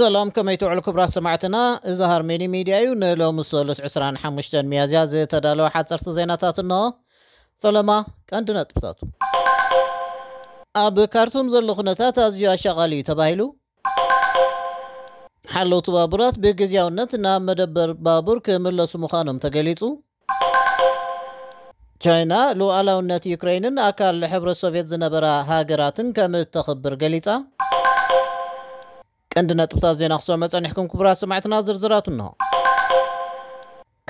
ሰላም ከመይ ትውዕሉ ክብራት ሰማዕትና እዚ ሃርሜኒ ሚድያ እዩ ንሎሚ ሰሉስ 25 ሚያዝያ ዝተዳለወ ሓፀርቲ ዜናታት እንሆ ፈለማ ቀንዲ ነጥብታቱ ኣብ ካርቱም ዘሎ ኩነታት ኣዝዩ ኣሸቓሊ እዩ ተባሂሉ ሓለውቲ ባቡራት ብግዜያውነት ናብ መደበር ባቡር ክምለሱ ምዃኖም ተገሊጹ ቻይና ልኡላውነት ዩክሬንን ኣካል ሕብረት ሶቪየት ዝነበራ ሃገራትን ከም እተኽብር ገሊጻ ቀንዲ ነጥብታት ዜና ክሰመ መፀኒሕኩም ክቡራት ሰማዕትና ዝርዝራት እንሆ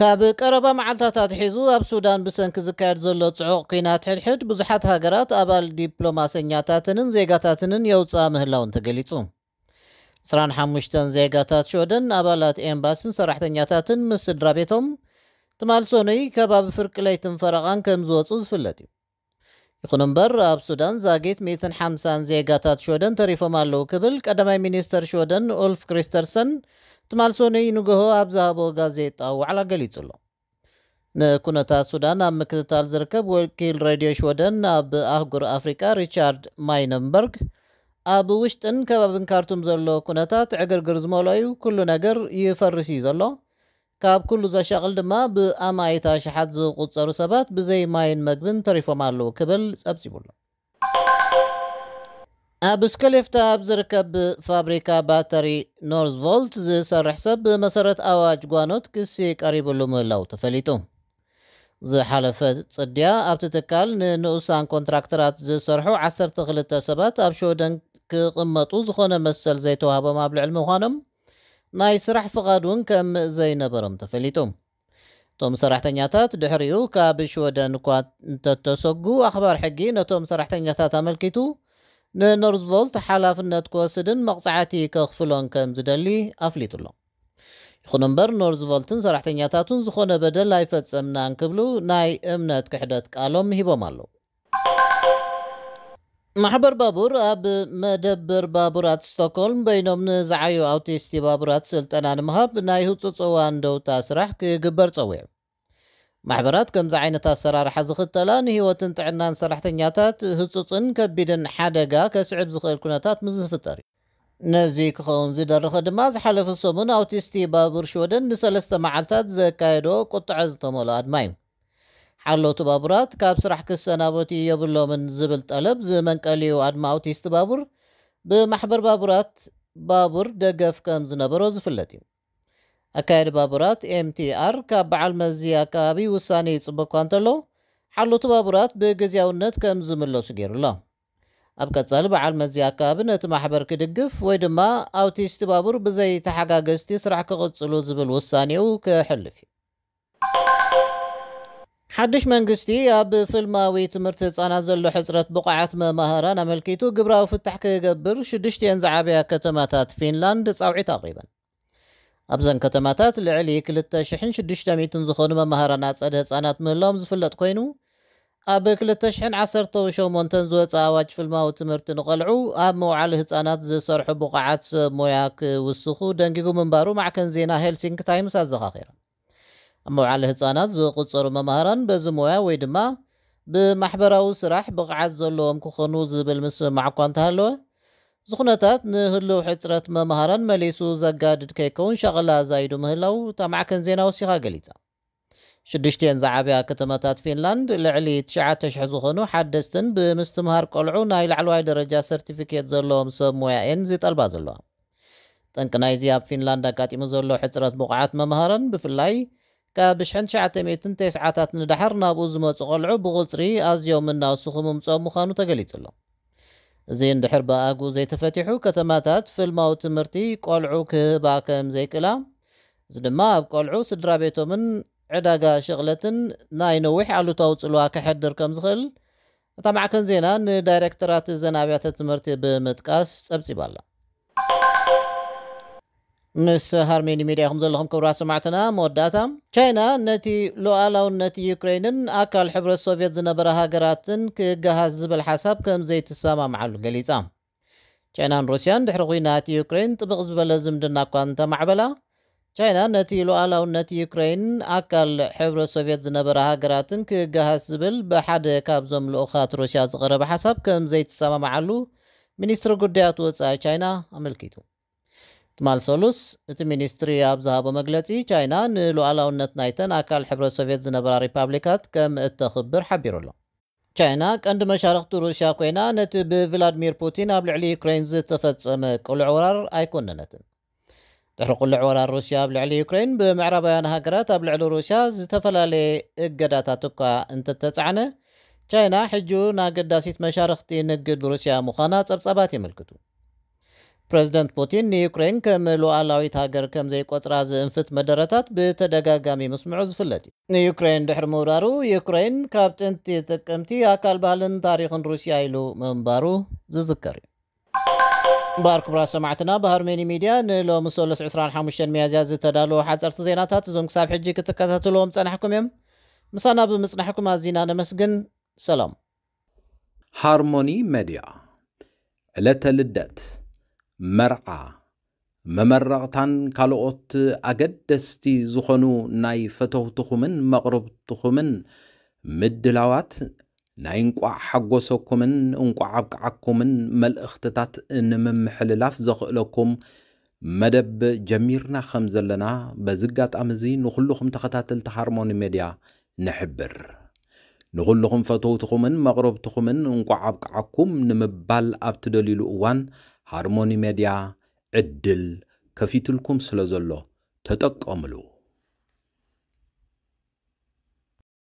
ካብ ቀረባ መዓልታት ኣትሒዙ ኣብ ሱዳን ብሰንኪ ዝካየድ ዘሎ ፅዑቕ ኩናት ሕድሕድ ብዙሓት ሃገራት ኣባል ዲፕሎማሰኛታትንን ዜጋታትንን የውፅኣ ምህላውን ተገሊጹ 25 ዜጋታት ሾደን ኣባላት ኤምባስን ሰራሕተኛታትን ምስ ስድራ ቤቶም ትማል ሶነይ ከባቢ ፍርቂ ለይትን ፈረቓን ከም ዝወፁ ዝፍለጥ እዩ ይኹን እምበር ኣብ ሱዳን ዛጊት 150 ዜጋታት ሾደን ተሪፎም ኣለዉ ክብል ቀዳማይ ሚኒስተር ሾደን ኦልፍ ክሪስተርሰን ትማል ሶኒ ንግሆ ኣብ ዝሃቦ ጋዜጣ ዋዕላ ገሊጹ ኣሎ ንኩነታት ሱዳን ኣብ ምክትታል ዝርከብ ወኪል ሬድዮ ሽወደን ኣብ ኣህጉር ኣፍሪቃ ሪቻርድ ማይነንበርግ ኣብ ውሽጥን ከባብን ካርቱም ዘሎ ኩነታት ዕግርግር ዝመልዩ ኩሉ ነገር ይፈርስ እዩ ዘሎ كاب كل ذا شغل دما ايتا شحات حد ذو قدسر سبات بزي ماين مدبن تريفو مالو كبل سابسي بولو أبسكاليفتا بزركب فابريكا باتري نورز فولت زي سار حسب مسارت أواج قوانوت كسي قريب اللوم لو تفليتو زي حالفة تصديا أبتتكال نوسان كونتراكترات زي سارحو عسر تغلطة سبات أبشو دنك قمتو زخونة مسل زي توهابا ما بلعلمو خانم ናይ ስራሕ ፍቓድ እውን ከም ዘይነበሮም ተፈሊጡ እቶም ሰራሕተኛታት ድሕሪኡ ካብ ሽወደን እኳ እንተተሰጉ ኣኽባር ሕጊ ነቶም ሰራሕተኛታት ኣመልኪቱ ንኖርዝቮልት ሓላፍነት ክወስድን መቕፃዕቲ ከኽፍሎን ከም ዝደሊ ኣፍሊጡ ኣሎ ይኹን እምበር ኖርዝቮልትን ሰራሕተኛታቱን ዝኾነ በደል ኣይፈጸምናን ክብሉ ናይ እምነት ክሕደት ቃሎም ሂቦም ኣለዉ محبر بابور اب مدبر بابورات ستوكولم بينهم زعيو اوتيستي بابورات سلطنان مهاب نايهو تصوان دو تاسرح كقبر تصويع محبرات كم زعينة تاسرار حزخ التلان هي وتنتعنان سرحتنياتات هتصوصن كبيدن حادقا كسعب زخي الكونتات مزف التاري نزيك خون زيد الرخد ماز حلف السومن اوتيستي بابور شودن نسلست معالتات زكايدو قطع طمولاد مايم ሓለውቲ ባቡራት ካብ ስራሕ ክሰናበቱ የብሎምን ዝብል ጠለብ ዝመንቀልዩ ኣድማውቲ ስቲ ባቡር ብማሕበር ባቡራት ባቡር ደገፍ ከም ዝነበሮ ዝፍለጥ እዩ ኣካየዲ ባቡራት ኤምቲኣር ካብ በዓል መዚ ኣከባቢ ውሳነ ይፅበ እኳ እንተሎ ሓለውቲ ባቡራት ብግዜያውነት ከም ዝምለሱ ገይሩሎ ኣብ ቀጻሊ በዓል መዚ ኣከባቢ ነቲ ማሕበር ክድግፍ ወይ ድማ ኣውቲስቲ ባቡር ብዘይተሓጋገዝቲ ስራሕ ክቕፅሉ ዝብል ውሳኔኡ ክሕልፍ እዩ حدش منغستي يا بفلماوي تمرت صانا زلو حصرت بقعات مهارا ملكيتو قبراو فتح كيقبر شدشت ينزع بها كتماتات فينلاند صاوعي تقريبا ابزن كتماتات لعلي كل التشحن شدشت ميتن زخون مهارا ناصد صانات ملوم زفلت كوينو اب كل التشحن عصر تو شو مونتن زو صاواج فلماوي تمرت نقلعو اب مو على صانات ز بقعات موياك وسخو دنگيكو منبارو مع كنزينا هيلسينك تايمز ازخ اخيرا موعل هزانات زو قصر ممهران بزمويا ويدما بمحبراو سراح بغعات زلوهم كخنو زبل مس معقوان تهلوه زخنتات نهلو حترات ممهران مليسو زقادد كيكون شغلا زايدو مهلو تامعكن زينا وسيخا قليتا شدشتين زعابيا كتماتات فينلاند لعلي تشعات تشحزو خنو حدستن بمستمهار قلعو ناي لعلواي درجة سرتيفيكيت زلوهم سمويائن زي طلبا زلوهم تنكنا يزياب فينلاندا كاتي مزولو حترات بغعات ممهران بفلاي ካብ ብ900 ተስዓታት ንዳሕር ናብኡ ዝመፁ ቆልዑ ብቁፅሪ ኣዝዮም እናውስኹ ምምፅኦም ምዃኑ ተገሊጹ ኣሎ እዚ እንድሕር ብኣግኡ ዘይተፈቲሑ ከተማታት ፍልማዊ ትምህርቲ ቆልዑ ክህባ ከም ዘይክእላ እዚ ድማ ኣብ ቆልዑ ስድራ ቤቶምን ዕዳጋ ሸቕለትን ናይ ነዊሕ ኣሉታዊ ፅልዋ ከሕድር ከም ዝኽእል እታ ማዕከን ዜና ንዳይረክተራት ዘን ኣብያተ ትምህርቲ ብምጥቃስ ጸብጺባ ኣላ ምስ ሃርሜኒ ሚድያ ከም ዘለኹም ክብራ ሰማዕትና መወዳእታ ቻይና ነቲ ሉኣላውነት ዩክሬንን ኣካል ሕብረት ሶቪየት ዝነበረ ሃገራትን ክጋሃዝ ዝብል ሓሳብ ከም ዘይትሰማምዓሉ ገሊጻ ቻይናን ሩስያን ድሕሪ ኩናት ዩክሬን ጥብቕ ዝበለ ዝምድና እኳ እንተማዕበላ ቻይና ነቲ ሉኣላውነት ዩክሬን ኣካል ሕብረት ሶቪየት ዝነበረ ሃገራትን ክጋሃዝ ዝብል ብሓደ ካብዞም ልኡኻት ሩስያ ዝቐረበ ሓሳብ ከም ዘይትሰማምዓሉ ሚኒስትሪ ጉዳያት ወፃኢ ቻይና ኣመልኪቱ مال سولوس ات منيستري ابزهاب مغلطي چاينا نلو علاونت نايتن اكال حبر سوفيت زنبرا ريبابليكات كم اتخبر حبيرو لا چاينا قند مشارق روسيا كوينا نت بفلاديمير بوتين ابل علي اوكرين زتفصم قلع ورار ايكوننت تحرق قلع ورار روسيا ابل علي اوكرين بمعربيان هاجرات ابل علي روسيا زتفلالي اغداتا توكا انت تصعنا چاينا حجو ناقداسيت مشارقتي نقد روسيا مخانات ابصابات يملكتو ፕሬዚደንት ፑቲን ንዩክሬን ከም ልኡላዊት ሃገር ከም ዘይቆፅራ ዝእንፍት መደረታት ብተደጋጋሚ ምስምዑ ዝፍለጥ እዩ ንዩክሬን ድሕሪ ምውራሩ ዩክሬን ካብ ጥንቲ ጥቅምቲ ኣካል ባህልን ታሪክን ሩስያ ኢሉ ምንባሩ ዝዝከር እዩ እምበር ክቡራ ሰማዕትና ብሃርሜኒ ሚድያ ንሎሚ ሰሎስ 25 መያዝያ ዝተዳለዉ ሓፀርቲ ዜናታት እዞም ክሳብ ሕጂ ክትከታተልዎም ፀናሕኩም እዮም ምሳና ብምፅናሕኩም ኣዝና ነመስግን ሰላም ሃርሞኒ ሜድያ ዕለተ ልደት መርዓ መመረቕታን ካልኦት ኣገደስቲ ዝኾኑ ናይ ፈተውትኹምን መቕረብትኹምን ምድላዋት ናይ እንቋዕ ሓጎሰኩምን እንቋዕ ኣብቅዓኩምን መልእኽትታት ንምምሕልላፍ ዘኽእለኩም መደብ ጀሚርና ከም ዘለና በዚ ኣጋጣሚ እዚ ንኹልኹም ተኸታተልቲ ሃርሞኒ ሜድያ ንሕብር ንኹልኹም ፈተውትኹምን መቕረብትኹምን እንቋዕ ኣብቅዓኩም ንምባል ኣብ ትደሊሉ እዋን ሃርሞኒ ሜድያ ዕድል ከፊትልኩም ስለ ዘሎ ተጠቀምሉ